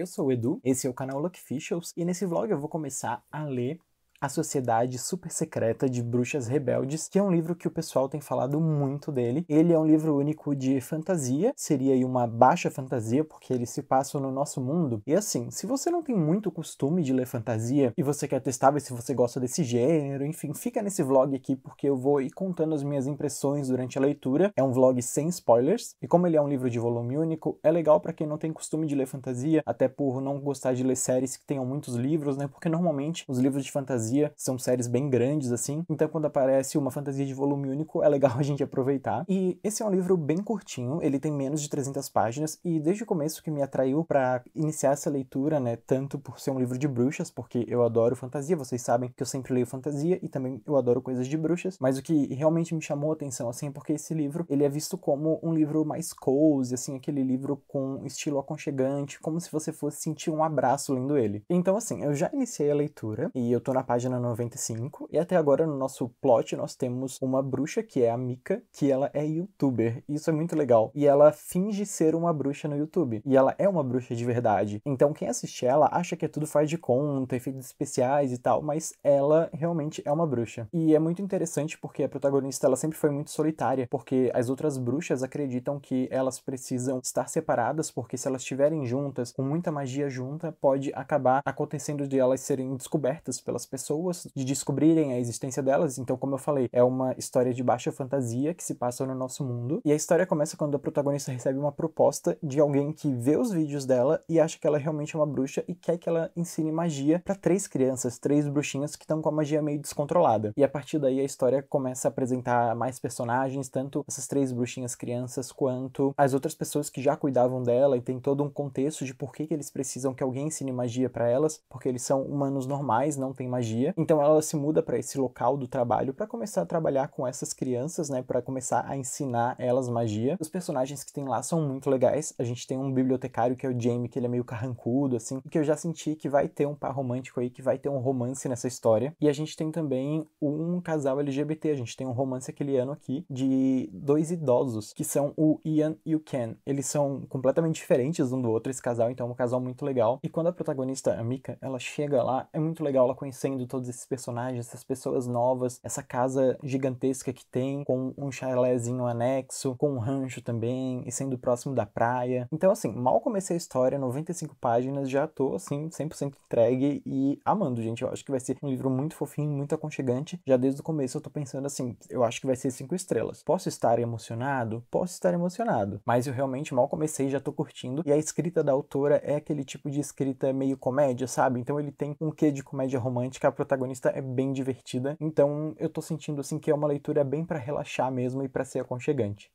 Eu sou o Edu, esse é o canal Luck Fischels, e nesse vlog eu vou começar a ler a Sociedade Super Secreta de Bruxas Rebeldes, que é um livro que o pessoal tem falado muito dele. Ele é um livro único de fantasia, seria aí uma baixa fantasia, porque ele se passa no nosso mundo. E assim, se você não tem muito costume de ler fantasia e você quer testar ver se você gosta desse gênero, enfim, fica nesse vlog aqui porque eu vou ir contando as minhas impressões durante a leitura. É um vlog sem spoilers, e como ele é um livro de volume único, é legal para quem não tem costume de ler fantasia, até por não gostar de ler séries que tenham muitos livros, né? Porque normalmente os livros de fantasia fantasia, são séries bem grandes assim, então quando aparece uma fantasia de volume único, é legal a gente aproveitar. E esse é um livro bem curtinho, ele tem menos de 300 páginas e desde o começo que me atraiu para iniciar essa leitura, né, tanto por ser um livro de bruxas, porque eu adoro fantasia, vocês sabem que eu sempre leio fantasia e também eu adoro coisas de bruxas, mas o que realmente me chamou a atenção assim é porque esse livro, ele é visto como um livro mais cozy, assim, aquele livro com estilo aconchegante, como se você fosse sentir um abraço lendo ele. Então assim, eu já iniciei a leitura e eu tô na página página 95. E até agora, no nosso plot, nós temos uma bruxa, que é a Mika, que ela é youtuber. Isso é muito legal. E ela finge ser uma bruxa no YouTube. E ela é uma bruxa de verdade. Então, quem assiste ela acha que é tudo faz de conta, efeitos especiais e tal, mas ela realmente é uma bruxa. E é muito interessante porque a protagonista ela sempre foi muito solitária, porque as outras bruxas acreditam que elas precisam estar separadas, porque se elas estiverem juntas, com muita magia junta, pode acabar acontecendo de elas serem descobertas pelas pessoas pessoas, de descobrirem a existência delas. Então, como eu falei, é uma história de baixa fantasia que se passa no nosso mundo. E a história começa quando a protagonista recebe uma proposta de alguém que vê os vídeos dela e acha que ela é realmente é uma bruxa e quer que ela ensine magia para três crianças, três bruxinhas que estão com a magia meio descontrolada. E a partir daí a história começa a apresentar mais personagens, tanto essas três bruxinhas crianças quanto as outras pessoas que já cuidavam dela e tem todo um contexto de por que, que eles precisam que alguém ensine magia para elas, porque eles são humanos normais, não têm magia dia. Então ela se muda para esse local do trabalho para começar a trabalhar com essas crianças, né, para começar a ensinar elas magia. Os personagens que tem lá são muito legais. A gente tem um bibliotecário que é o Jamie, que ele é meio carrancudo assim, que eu já senti que vai ter um par romântico aí, que vai ter um romance nessa história. E a gente tem também um casal LGBT, a gente tem um romance aquele ano aqui de dois idosos, que são o Ian e o Ken. Eles são completamente diferentes um do outro esse casal, então é um casal muito legal. E quando a protagonista, a Mika, ela chega lá, é muito legal ela conhecendo todos esses personagens, essas pessoas novas, essa casa gigantesca que tem, com um chalézinho anexo, com um rancho também, e sendo próximo da praia. Então, assim, mal comecei a história, 95 páginas, já tô, assim, 100% entregue e amando, gente. Eu acho que vai ser um livro muito fofinho, muito aconchegante. Já desde o começo eu tô pensando assim, eu acho que vai ser cinco estrelas. Posso estar emocionado? Posso estar emocionado. Mas eu realmente mal comecei, já tô curtindo. E a escrita da autora é aquele tipo de escrita meio comédia, sabe? Então ele tem um quê de comédia romântica a protagonista é bem divertida, então eu tô sentindo assim que é uma leitura bem para relaxar mesmo e para ser aconchegante.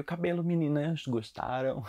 o cabelo, meninas, gostaram?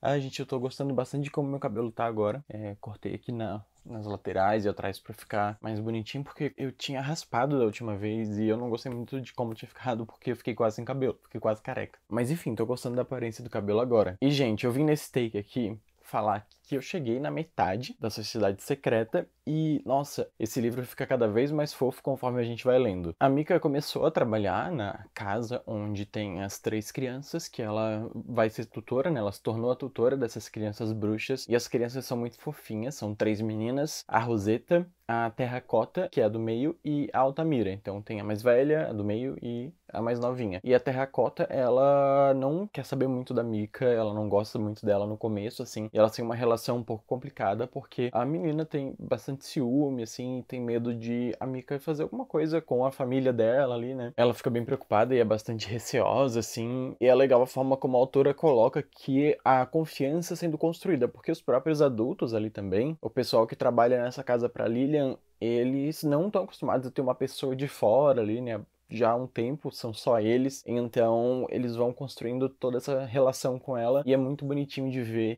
ah, gente, eu tô gostando bastante de como meu cabelo tá agora. É, cortei aqui na, nas laterais e atrás para ficar mais bonitinho, porque eu tinha raspado da última vez e eu não gostei muito de como tinha ficado, porque eu fiquei quase sem cabelo, fiquei quase careca. Mas enfim, tô gostando da aparência do cabelo agora. E, gente, eu vim nesse take aqui falar que que eu cheguei na metade da Sociedade Secreta e, nossa, esse livro fica cada vez mais fofo conforme a gente vai lendo. A Mika começou a trabalhar na casa onde tem as três crianças, que ela vai ser tutora, né? Ela se tornou a tutora dessas crianças bruxas e as crianças são muito fofinhas, são três meninas, a Rosetta, a Terracota, que é a do meio, e a Altamira. Então tem a mais velha, a do meio e a mais novinha. E a Terracota, ela não quer saber muito da Mika, ela não gosta muito dela no começo, assim, e ela tem uma relação relação um pouco complicada, porque a menina tem bastante ciúme, assim, tem medo de a Mika fazer alguma coisa com a família dela ali, né? Ela fica bem preocupada e é bastante receosa, assim. E é legal a forma como a autora coloca que a confiança sendo construída, porque os próprios adultos ali também, o pessoal que trabalha nessa casa para Lilian, eles não estão acostumados a ter uma pessoa de fora ali, né? já há um tempo, são só eles. Então, eles vão construindo toda essa relação com ela e é muito bonitinho de ver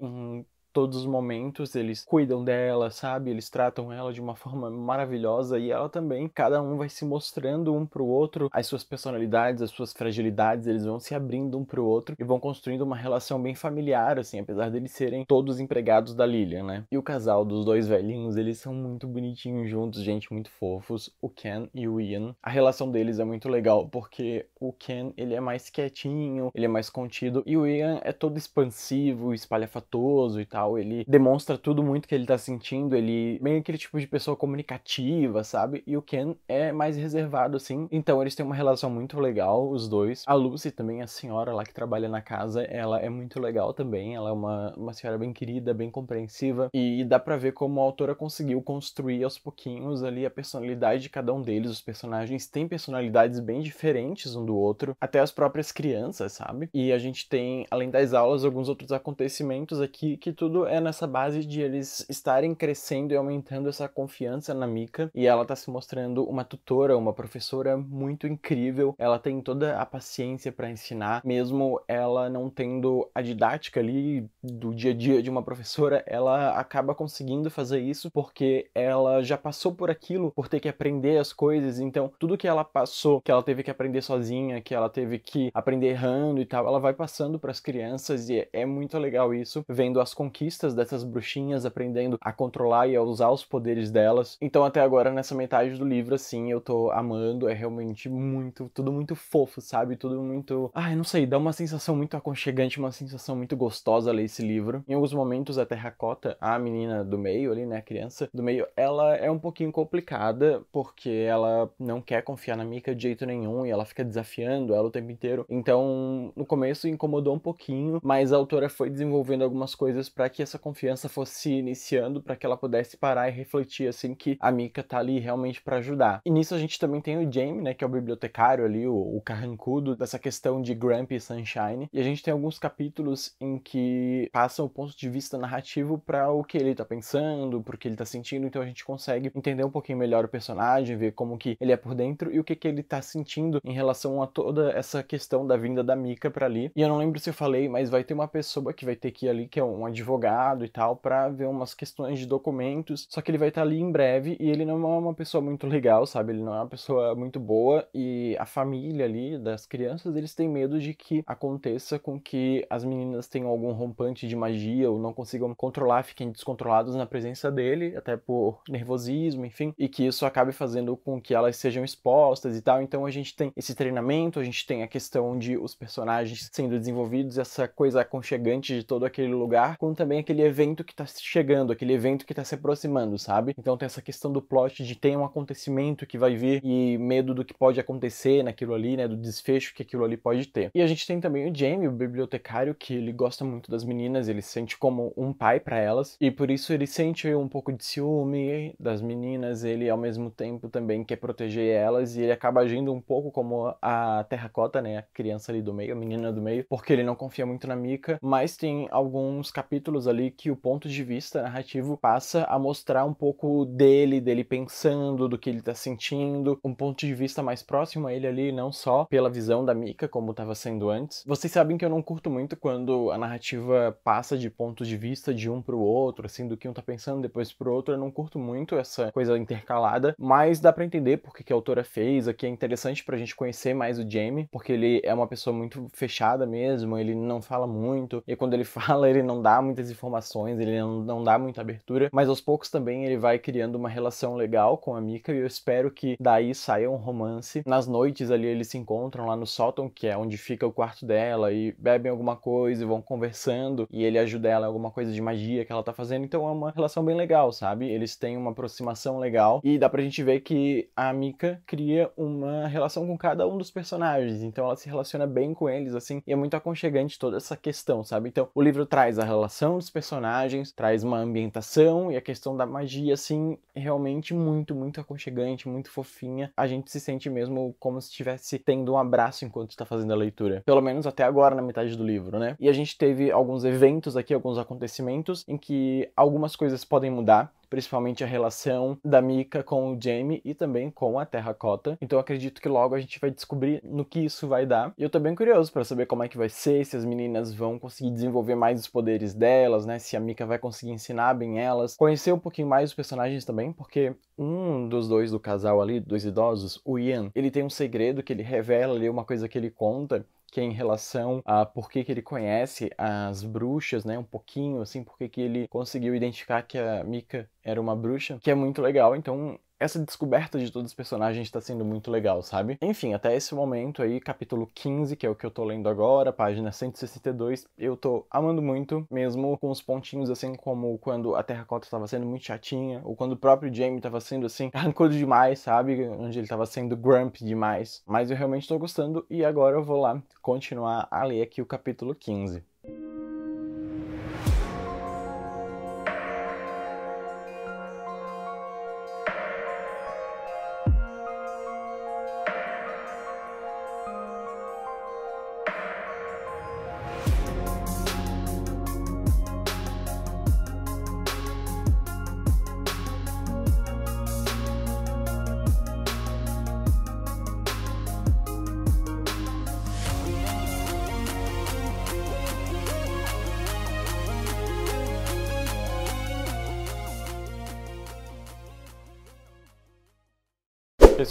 todos os momentos, eles cuidam dela, sabe? Eles tratam ela de uma forma maravilhosa e ela também. Cada um vai se mostrando um pro outro as suas personalidades, as suas fragilidades, eles vão se abrindo um pro outro e vão construindo uma relação bem familiar, assim, apesar deles serem todos empregados da Lilian, né? E o casal dos dois velhinhos, eles são muito bonitinhos juntos, gente, muito fofos, o Ken e o Ian. A relação deles é muito legal porque o Ken, ele é mais quietinho, ele é mais contido e o Ian é todo expansivo, espalhafatoso e tal ele demonstra tudo muito que ele tá sentindo, ele bem é aquele tipo de pessoa comunicativa, sabe? E o Ken é mais reservado, assim. Então eles têm uma relação muito legal, os dois. A Lucy também, a senhora lá que trabalha na casa, ela é muito legal também. Ela é uma, uma senhora bem querida, bem compreensiva. E dá pra ver como a autora conseguiu construir aos pouquinhos ali a personalidade de cada um deles. Os personagens têm personalidades bem diferentes um do outro, até as próprias crianças, sabe? E a gente tem, além das aulas, alguns outros acontecimentos aqui que tudo tudo é nessa base de eles estarem crescendo e aumentando essa confiança na Mika. E ela tá se mostrando uma tutora, uma professora muito incrível. Ela tem toda a paciência para ensinar, mesmo ela não tendo a didática ali do dia a dia de uma professora, ela acaba conseguindo fazer isso porque ela já passou por aquilo, por ter que aprender as coisas. Então, tudo que ela passou, que ela teve que aprender sozinha, que ela teve que aprender errando e tal, ela vai passando para as crianças e é muito legal isso, vendo as conquistas dessas bruxinhas, aprendendo a controlar e a usar os poderes delas. Então, até agora, nessa metade do livro, assim, eu tô amando. É realmente muito, tudo muito fofo, sabe? Tudo muito. Ai, ah, não sei, dá uma sensação muito aconchegante, uma sensação muito gostosa ler esse livro. Em alguns momentos, a Terracota, a menina do meio ali, né, a criança do meio, ela é um pouquinho complicada, porque ela não quer confiar na Mika de jeito nenhum e ela fica desafiando ela o tempo inteiro. Então, no começo incomodou um pouquinho, mas a autora foi desenvolvendo algumas coisas para para que essa confiança fosse iniciando, para que ela pudesse parar e refletir assim que a Mika tá ali realmente para ajudar. E nisso a gente também tem o Jamie, né, que é o bibliotecário ali, o, o carrancudo dessa questão de Grumpy e Sunshine. E a gente tem alguns capítulos em que passa o ponto de vista narrativo para o que ele tá pensando, pro que ele tá sentindo, então a gente consegue entender um pouquinho melhor o personagem, ver como que ele é por dentro e o que que ele tá sentindo em relação a toda essa questão da vinda da Mika para ali. E eu não lembro se eu falei, mas vai ter uma pessoa que vai ter que ir ali que é um advogado advogado e tal para ver umas questões de documentos. Só que ele vai estar tá ali em breve e ele não é uma pessoa muito legal, sabe? Ele não é uma pessoa muito boa e a família ali das crianças, eles têm medo de que aconteça com que as meninas tenham algum rompante de magia ou não consigam controlar, fiquem descontrolados na presença dele, até por nervosismo, enfim, e que isso acabe fazendo com que elas sejam expostas e tal. Então a gente tem esse treinamento, a gente tem a questão de os personagens sendo desenvolvidos, essa coisa aconchegante de todo aquele lugar, quanto também aquele evento que tá chegando, aquele evento que tá se aproximando, sabe? Então tem essa questão do plot de tem um acontecimento que vai vir e medo do que pode acontecer naquilo ali, né? Do desfecho que aquilo ali pode ter. E a gente tem também o Jamie, o bibliotecário, que ele gosta muito das meninas, ele se sente como um pai para elas, e por isso ele sente um pouco de ciúme das meninas, ele ao mesmo tempo também quer proteger elas, e ele acaba agindo um pouco como a Terracota, né? A criança ali do meio, a menina do meio, porque ele não confia muito na Mika, mas tem alguns capítulos capítulos ali que o ponto de vista narrativo passa a mostrar um pouco dele, dele pensando, do que ele tá sentindo, um ponto de vista mais próximo a ele ali, não só pela visão da Mika, como tava sendo antes. Vocês sabem que eu não curto muito quando a narrativa passa de ponto de vista de um pro outro, assim, do que um tá pensando depois pro outro, eu não curto muito essa coisa intercalada, mas dá para entender porque que a autora fez, aqui é interessante pra gente conhecer mais o Jamie, porque ele é uma pessoa muito fechada mesmo, ele não fala muito, e quando ele fala, ele não dá muitas informações, ele não, não dá muita abertura, mas aos poucos também ele vai criando uma relação legal com a Mika e eu espero que daí saia um romance. Nas noites ali eles se encontram lá no sótão, que é onde fica o quarto dela, e bebem alguma coisa e vão conversando, e ele ajuda ela em alguma coisa de magia que ela tá fazendo, então é uma relação bem legal, sabe? Eles têm uma aproximação legal e dá pra gente ver que a Mika cria uma relação com cada um dos personagens, então ela se relaciona bem com eles, assim, e é muito aconchegante toda essa questão, sabe? Então o livro traz a relação os dos personagens, traz uma ambientação e a questão da magia, assim, realmente muito, muito aconchegante, muito fofinha. A gente se sente mesmo como se estivesse tendo um abraço enquanto está fazendo a leitura. Pelo menos até agora, na metade do livro, né? E a gente teve alguns eventos aqui, alguns acontecimentos, em que algumas coisas podem mudar, principalmente a relação da Mika com o Jamie e também com a Terracota. Então acredito que logo a gente vai descobrir no que isso vai dar. E eu tô bem curioso para saber como é que vai ser, se as meninas vão conseguir desenvolver mais os poderes delas, né? Se a Mika vai conseguir ensinar bem elas, conhecer um pouquinho mais os personagens também, porque um dos dois do casal ali, dos idosos, o Ian, ele tem um segredo que ele revela ali, uma coisa que ele conta, que é em relação a por que, que ele conhece as bruxas, né? Um pouquinho, assim, por que, que ele conseguiu identificar que a Mika era uma bruxa, que é muito legal. Então, essa descoberta de todos os personagens está sendo muito legal, sabe? Enfim, até esse momento aí, capítulo 15, que é o que eu tô lendo agora, página 162, eu tô amando muito, mesmo com os pontinhos assim como quando a Terracota estava sendo muito chatinha, ou quando o próprio Jamie estava sendo assim, arrancou demais, sabe? Onde ele estava sendo grump demais. Mas eu realmente tô gostando e agora eu vou lá continuar a ler aqui o capítulo 15.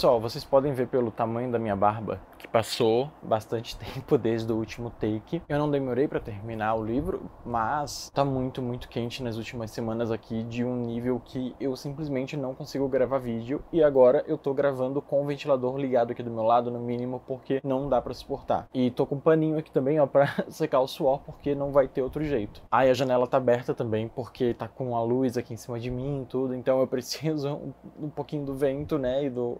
pessoal, vocês podem ver pelo tamanho da minha barba Passou bastante tempo desde o último take. Eu não demorei para terminar o livro, mas tá muito, muito quente nas últimas semanas aqui de um nível que eu simplesmente não consigo gravar vídeo e agora eu tô gravando com o ventilador ligado aqui do meu lado no mínimo porque não dá para suportar. E tô com um paninho aqui também, ó, para secar o suor porque não vai ter outro jeito. Aí e a janela tá aberta também porque tá com a luz aqui em cima de mim e tudo, então eu preciso um, um pouquinho do vento, né, e do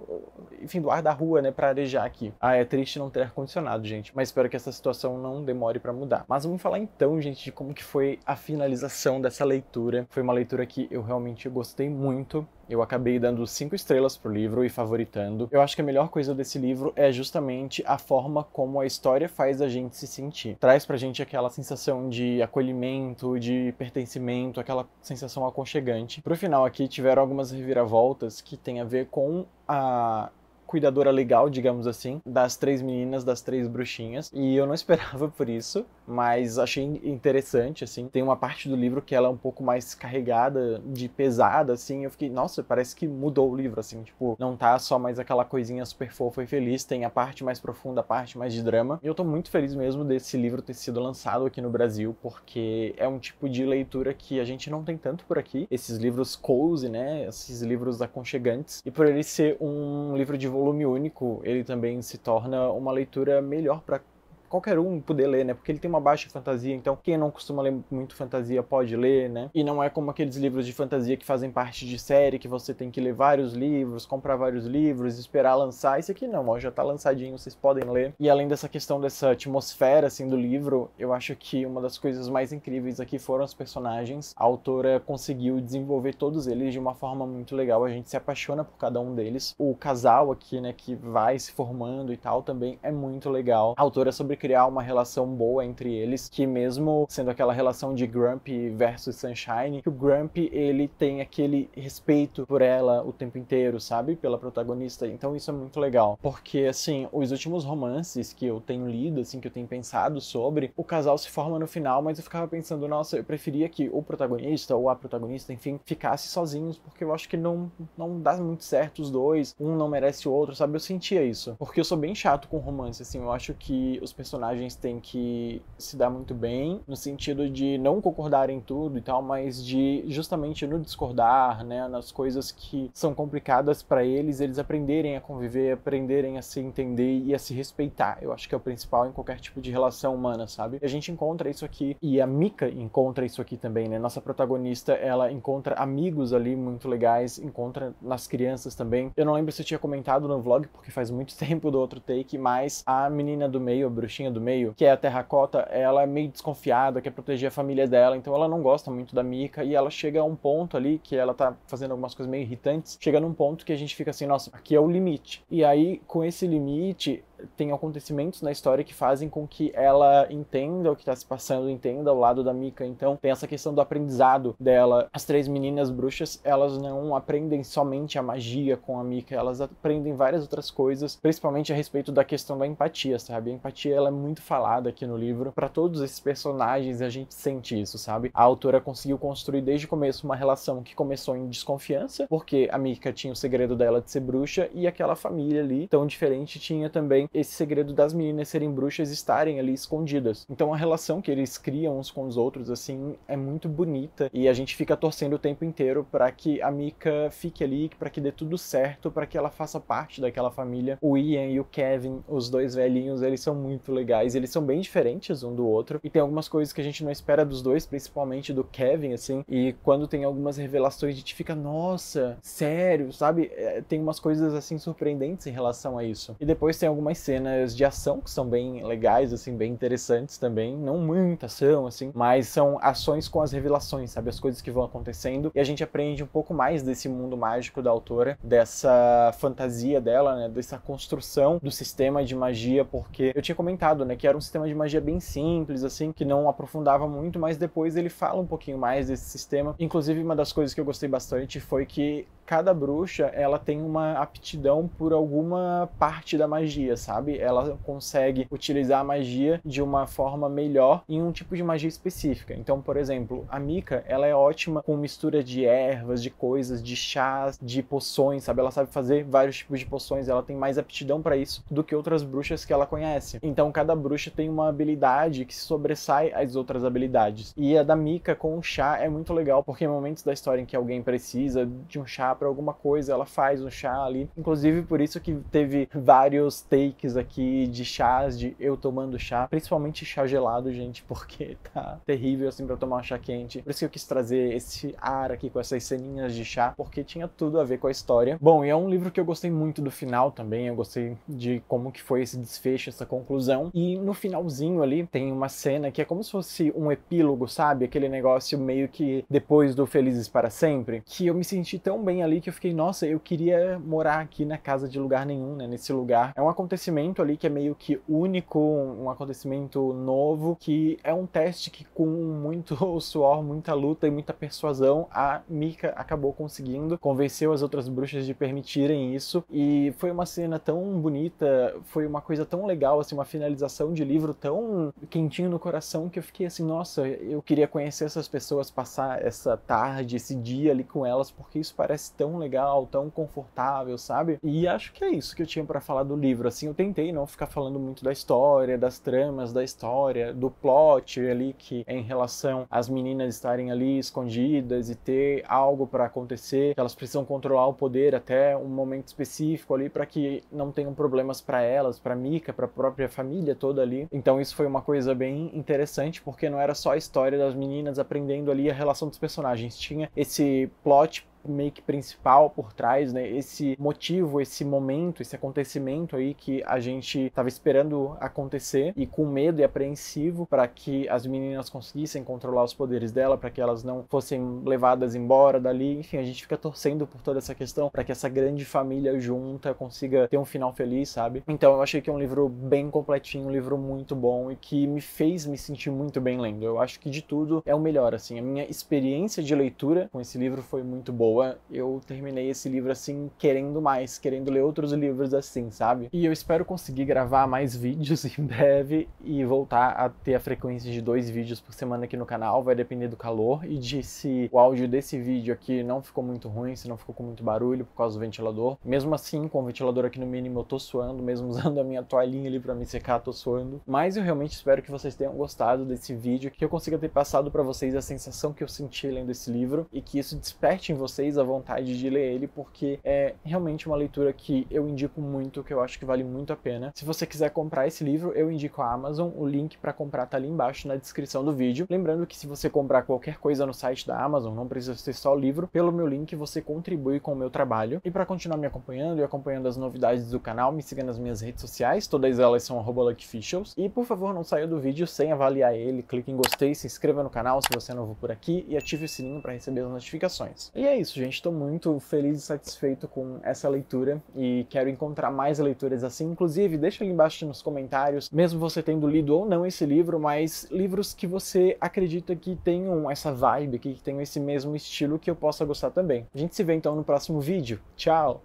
enfim, do ar da rua, né, para arejar aqui. Ah, é triste triste não ter ar-condicionado, gente, mas espero que essa situação não demore para mudar. Mas vamos falar então, gente, de como que foi a finalização dessa leitura. Foi uma leitura que eu realmente gostei muito. Eu acabei dando cinco estrelas pro livro e favoritando. Eu acho que a melhor coisa desse livro é justamente a forma como a história faz a gente se sentir. Traz pra gente aquela sensação de acolhimento, de pertencimento, aquela sensação aconchegante. Pro final aqui tiveram algumas reviravoltas que tem a ver com a cuidadora legal, digamos assim, das três meninas, das três bruxinhas. E eu não esperava por isso mas achei interessante, assim. Tem uma parte do livro que ela é um pouco mais carregada, de pesada, assim. Eu fiquei, nossa, parece que mudou o livro, assim. Tipo, não tá só mais aquela coisinha super fofa e feliz, tem a parte mais profunda, a parte mais de drama. E eu tô muito feliz mesmo desse livro ter sido lançado aqui no Brasil, porque é um tipo de leitura que a gente não tem tanto por aqui. Esses livros cozy, né? Esses livros aconchegantes. E por ele ser um livro de volume único, ele também se torna uma leitura melhor para qualquer um poder ler, né? Porque ele tem uma baixa fantasia, então quem não costuma ler muito fantasia pode ler, né? E não é como aqueles livros de fantasia que fazem parte de série, que você tem que ler vários livros, comprar vários livros, esperar lançar. Isso aqui não, ó, já tá lançadinho, vocês podem ler. E além dessa questão dessa atmosfera, assim, do livro, eu acho que uma das coisas mais incríveis aqui foram os personagens. A autora conseguiu desenvolver todos eles de uma forma muito legal, a gente se apaixona por cada um deles. O casal aqui, né, que vai se formando e tal, também é muito legal. A autora sobre criar uma relação boa entre eles, que mesmo sendo aquela relação de Grumpy versus Sunshine, que o Grumpy ele tem aquele respeito por ela o tempo inteiro, sabe? Pela protagonista. Então isso é muito legal, porque assim, os últimos romances que eu tenho lido, assim, que eu tenho pensado sobre, o casal se forma no final, mas eu ficava pensando, nossa, eu preferia que o protagonista ou a protagonista, enfim, ficasse sozinhos, porque eu acho que não não dá muito certo os dois, um não merece o outro, sabe? Eu sentia isso. Porque eu sou bem chato com romance, assim, eu acho que os personagens personagens têm que se dar muito bem, no sentido de não concordar em tudo e tal, mas de justamente no discordar, né, nas coisas que são complicadas para eles, eles aprenderem a conviver, aprenderem a se entender e a se respeitar. Eu acho que é o principal em qualquer tipo de relação humana, sabe? A gente encontra isso aqui e a Mika encontra isso aqui também, né? Nossa protagonista, ela encontra amigos ali muito legais, encontra nas crianças também. Eu não lembro se eu tinha comentado no vlog, porque faz muito tempo do outro take, mas a menina do meio, a bruxa do meio, que é a terracota, ela é meio desconfiada, quer proteger a família dela, então ela não gosta muito da Mika e ela chega a um ponto ali que ela tá fazendo algumas coisas meio irritantes, chega num ponto que a gente fica assim, nossa, aqui é o limite. E aí, com esse limite, tem acontecimentos na história que fazem com que ela entenda o que está se passando, entenda o lado da Mika. Então, tem essa questão do aprendizado dela. As três meninas bruxas, elas não aprendem somente a magia com a Mika, elas aprendem várias outras coisas, principalmente a respeito da questão da empatia, sabe? A empatia ela é muito falada aqui no livro. Para todos esses personagens, a gente sente isso, sabe? A autora conseguiu construir desde o começo uma relação que começou em desconfiança, porque a Mika tinha o segredo dela de ser bruxa e aquela família ali tão diferente tinha também tem esse segredo das meninas serem bruxas estarem ali escondidas. Então a relação que eles criam uns com os outros, assim, é muito bonita e a gente fica torcendo o tempo inteiro para que a Mika fique ali, para que dê tudo certo, para que ela faça parte daquela família. O Ian e o Kevin, os dois velhinhos, eles são muito legais, eles são bem diferentes um do outro e tem algumas coisas que a gente não espera dos dois, principalmente do Kevin, assim, e quando tem algumas revelações a gente fica, nossa, sério, sabe? É, tem umas coisas assim surpreendentes em relação a isso. E depois tem algumas cenas de ação que são bem legais, assim, bem interessantes também. Não muita ação, assim, mas são ações com as revelações, sabe? As coisas que vão acontecendo. E a gente aprende um pouco mais desse mundo mágico da autora, dessa fantasia dela, né? Dessa construção do sistema de magia, porque eu tinha comentado, né? Que era um sistema de magia bem simples, assim, que não aprofundava muito, mas depois ele fala um pouquinho mais desse sistema. Inclusive, uma das coisas que eu gostei bastante foi que cada bruxa ela tem uma aptidão por alguma parte da magia, sabe? Ela consegue utilizar a magia de uma forma melhor em um tipo de magia específica. Então, por exemplo, a Mika ela é ótima com mistura de ervas, de coisas, de chás, de poções, sabe? Ela sabe fazer vários tipos de poções, ela tem mais aptidão para isso do que outras bruxas que ela conhece. Então, cada bruxa tem uma habilidade que sobressai às outras habilidades. E a da Mika com o chá é muito legal, porque em momentos da história em que alguém precisa de um chá para alguma coisa, ela faz um chá ali. Inclusive por isso que teve vários takes aqui de chás, de eu tomando chá, principalmente chá gelado, gente, porque tá terrível assim para tomar um chá quente. Por isso que eu quis trazer esse ar aqui com essas ceninhas de chá, porque tinha tudo a ver com a história. Bom, e é um livro que eu gostei muito do final também, eu gostei de como que foi esse desfecho, essa conclusão. E no finalzinho ali tem uma cena que é como se fosse um epílogo, sabe? Aquele negócio meio que depois do Felizes para Sempre, que eu me senti tão bem ali que eu fiquei, nossa, eu queria morar aqui na casa de lugar nenhum, né? Nesse lugar. É um acontecimento ali que é meio que único, um acontecimento novo, que é um teste que com muito suor, muita luta e muita persuasão, a Mika acabou conseguindo, convenceu as outras bruxas de permitirem isso. E foi uma cena tão bonita, foi uma coisa tão legal, assim, uma finalização de livro tão quentinho no coração que eu fiquei assim, nossa, eu queria conhecer essas pessoas, passar essa tarde, esse dia ali com elas, porque isso parece tão legal, tão confortável, sabe? E acho que é isso que eu tinha para falar do livro. Assim, eu tentei não ficar falando muito da história, das tramas da história, do plot ali que é em relação às meninas estarem ali escondidas e ter algo para acontecer, elas precisam controlar o poder até um momento específico ali para que não tenham problemas para elas, para Mika, para a própria família toda ali. Então isso foi uma coisa bem interessante porque não era só a história das meninas aprendendo ali a relação dos personagens, tinha esse plot meio que principal por trás, né? Esse motivo, esse momento, esse acontecimento aí que a gente estava esperando acontecer e com medo e apreensivo para que as meninas conseguissem controlar os poderes dela, para que elas não fossem levadas embora dali. Enfim, a gente fica torcendo por toda essa questão para que essa grande família junta consiga ter um final feliz, sabe? Então eu achei que é um livro bem completinho, um livro muito bom e que me fez me sentir muito bem lendo. Eu acho que de tudo é o melhor, assim. A minha experiência de leitura com esse livro foi muito boa boa, eu terminei esse livro assim, querendo mais, querendo ler outros livros assim, sabe? E eu espero conseguir gravar mais vídeos em breve e voltar a ter a frequência de dois vídeos por semana aqui no canal, vai depender do calor e de se o áudio desse vídeo aqui não ficou muito ruim, se não ficou com muito barulho por causa do ventilador. Mesmo assim, com o ventilador aqui no mínimo, eu tô suando, mesmo usando a minha toalhinha ali para me secar, tô suando. Mas eu realmente espero que vocês tenham gostado desse vídeo, que eu consiga ter passado para vocês a sensação que eu senti lendo esse livro e que isso desperte em vocês vocês a vontade de ler ele, porque é realmente uma leitura que eu indico muito, que eu acho que vale muito a pena. Se você quiser comprar esse livro, eu indico a Amazon. O link para comprar tá ali embaixo na descrição do vídeo. Lembrando que se você comprar qualquer coisa no site da Amazon, não precisa ser só o livro, pelo meu link você contribui com o meu trabalho. E para continuar me acompanhando e acompanhando as novidades do canal, me siga nas minhas redes sociais, todas elas são @luckficials. E por favor, não saia do vídeo sem avaliar ele, clique em gostei, se inscreva no canal se você é novo por aqui e ative o sininho para receber as notificações. E é isso isso, gente. Estou muito feliz e satisfeito com essa leitura e quero encontrar mais leituras assim. Inclusive, deixa ali embaixo nos comentários, mesmo você tendo lido ou não esse livro, mas livros que você acredita que tenham essa vibe, que tenham esse mesmo estilo que eu possa gostar também. A gente se vê então no próximo vídeo. Tchau!